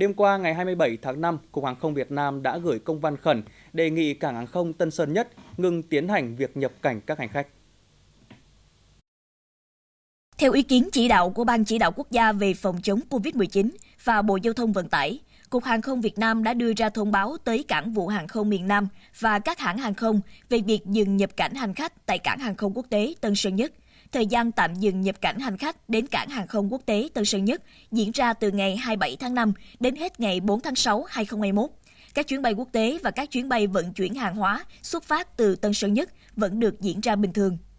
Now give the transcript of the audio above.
Đêm qua ngày 27 tháng 5, Cục Hàng không Việt Nam đã gửi công văn khẩn đề nghị Cảng hàng không Tân Sơn Nhất ngừng tiến hành việc nhập cảnh các hành khách. Theo ý kiến chỉ đạo của Ban Chỉ đạo Quốc gia về phòng chống COVID-19 và Bộ Giao thông Vận tải, Cục Hàng không Việt Nam đã đưa ra thông báo tới cảng vụ hàng không miền Nam và các hãng hàng không về việc dừng nhập cảnh hành khách tại cảng hàng không quốc tế Tân Sơn Nhất – thời gian tạm dừng nhập cảnh hành khách đến cảng hàng không quốc tế Tân Sơn Nhất diễn ra từ ngày 27 tháng 5 đến hết ngày 4 tháng 6, 2021. Các chuyến bay quốc tế và các chuyến bay vận chuyển hàng hóa xuất phát từ Tân Sơn Nhất vẫn được diễn ra bình thường.